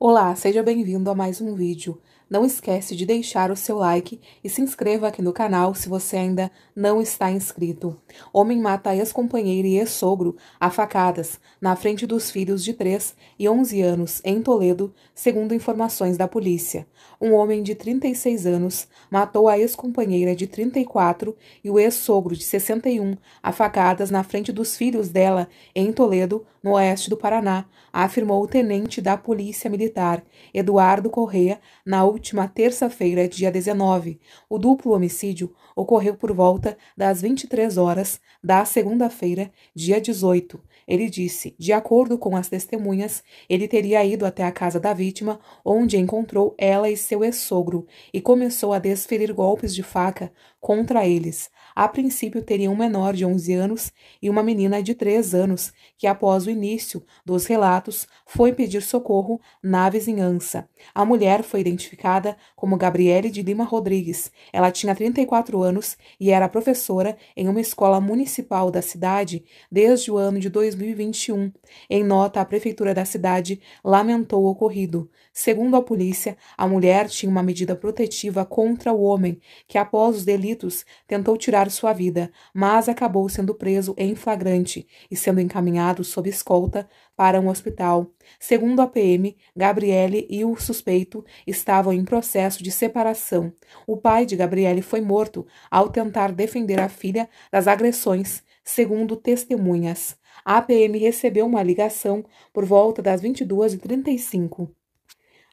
Olá, seja bem-vindo a mais um vídeo não esquece de deixar o seu like e se inscreva aqui no canal se você ainda não está inscrito. Homem mata ex-companheiro e ex-sogro a facadas na frente dos filhos de 3 e 11 anos em Toledo, segundo informações da polícia. Um homem de 36 anos matou a ex-companheira de 34 e o ex-sogro de 61 a facadas na frente dos filhos dela em Toledo, no oeste do Paraná, afirmou o tenente da Polícia Militar, Eduardo Correia, na última última terça-feira, dia 19, o duplo homicídio ocorreu por volta das 23 horas da segunda-feira, dia 18. Ele disse, de acordo com as testemunhas, ele teria ido até a casa da vítima, onde encontrou ela e seu ex-sogro, e começou a desferir golpes de faca contra eles. A princípio teriam um menor de 11 anos e uma menina de 3 anos, que após o início dos relatos foi pedir socorro na vizinhança. A mulher foi identificada como Gabriele de Lima Rodrigues. Ela tinha 34 anos e era professora em uma escola municipal da cidade desde o ano de 2021. Em nota, a prefeitura da cidade lamentou o ocorrido. Segundo a polícia, a mulher tinha uma medida protetiva contra o homem, que após os delitos delitos, tentou tirar sua vida, mas acabou sendo preso em flagrante e sendo encaminhado sob escolta para um hospital. Segundo a PM, Gabriele e o suspeito estavam em processo de separação. O pai de Gabriele foi morto ao tentar defender a filha das agressões, segundo testemunhas. A PM recebeu uma ligação por volta das 22h35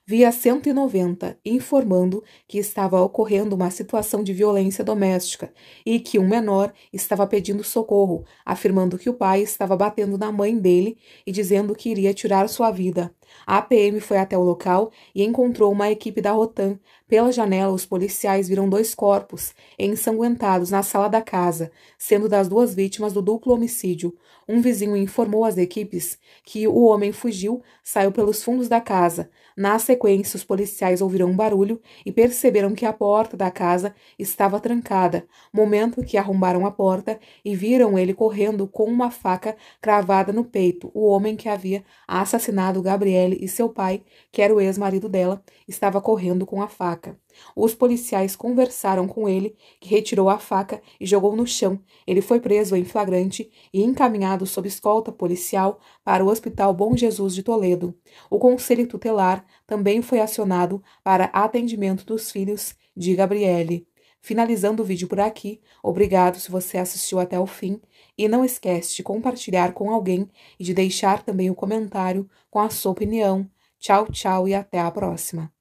via 190, informando que estava ocorrendo uma situação de violência doméstica e que um menor estava pedindo socorro, afirmando que o pai estava batendo na mãe dele e dizendo que iria tirar sua vida. A APM foi até o local e encontrou uma equipe da Rotan. Pela janela, os policiais viram dois corpos ensanguentados na sala da casa, sendo das duas vítimas do duplo homicídio. Um vizinho informou às equipes que o homem fugiu, saiu pelos fundos da casa. Na sequência, os policiais ouviram um barulho e perceberam que a porta da casa estava trancada. Momento que arrombaram a porta e viram ele correndo com uma faca cravada no peito, o homem que havia assassinado Gabriel Gabriele e seu pai, que era o ex-marido dela, estava correndo com a faca. Os policiais conversaram com ele, que retirou a faca e jogou no chão. Ele foi preso em flagrante e encaminhado sob escolta policial para o Hospital Bom Jesus de Toledo. O Conselho Tutelar também foi acionado para atendimento dos filhos de Gabriele. Finalizando o vídeo por aqui, obrigado se você assistiu até o fim e não esquece de compartilhar com alguém e de deixar também o um comentário com a sua opinião. Tchau, tchau e até a próxima!